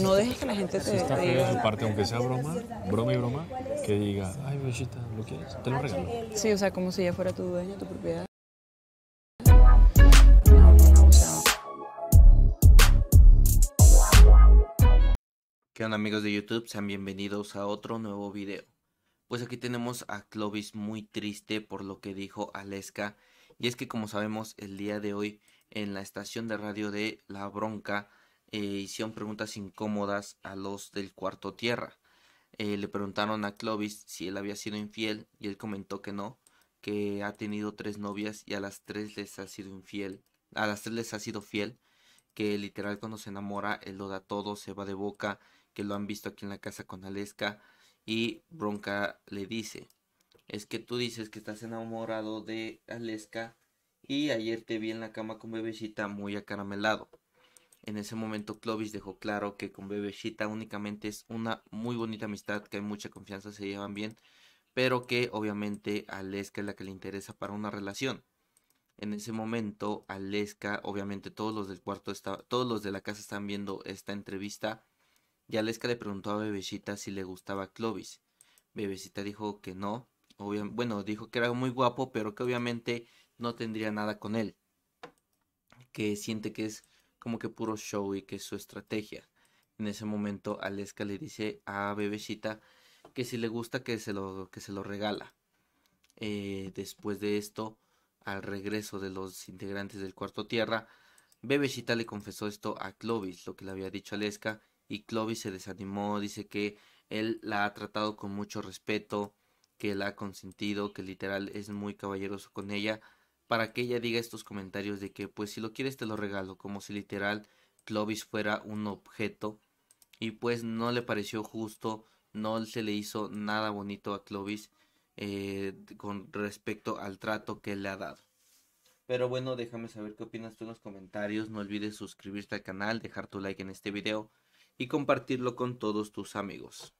no dejes que la gente te. diga parte, aunque sea broma, broma y broma, que diga, ay, bellita, ¿lo quieres? Te lo regalo. Sí, o sea, como si ya fuera tu dueño, tu propiedad. ¿Qué onda amigos de YouTube? Sean bienvenidos a otro nuevo video. Pues aquí tenemos a Clovis muy triste por lo que dijo Aleska. Y es que como sabemos el día de hoy en la estación de radio de La Bronca eh, hicieron preguntas incómodas a los del cuarto tierra. Eh, le preguntaron a Clovis si él había sido infiel y él comentó que no, que ha tenido tres novias y a las tres les ha sido infiel, a las tres les ha sido fiel, que literal cuando se enamora él lo da todo, se va de boca, que lo han visto aquí en la casa con Aleska y Bronca le dice, es que tú dices que estás enamorado de Aleska y ayer te vi en la cama con bebecita muy acaramelado. En ese momento Clovis dejó claro que con Bebecita únicamente es una muy bonita amistad, que hay mucha confianza, se llevan bien, pero que obviamente Aleska es la que le interesa para una relación. En ese momento Aleska, obviamente todos los del cuarto, todos los de la casa están viendo esta entrevista y Aleska le preguntó a Bebecita si le gustaba Clovis. Bebecita dijo que no, bueno, dijo que era muy guapo, pero que obviamente no tendría nada con él, que siente que es como que puro show y que es su estrategia. En ese momento Aleska le dice a Bebecita que si le gusta que se lo, que se lo regala. Eh, después de esto, al regreso de los integrantes del Cuarto Tierra, Bebecita le confesó esto a Clovis, lo que le había dicho Aleska, y Clovis se desanimó, dice que él la ha tratado con mucho respeto, que la ha consentido, que literal es muy caballeroso con ella, para que ella diga estos comentarios de que pues si lo quieres te lo regalo, como si literal Clovis fuera un objeto y pues no le pareció justo, no se le hizo nada bonito a Clovis eh, con respecto al trato que le ha dado. Pero bueno, déjame saber qué opinas tú en los comentarios, no olvides suscribirte al canal, dejar tu like en este video y compartirlo con todos tus amigos.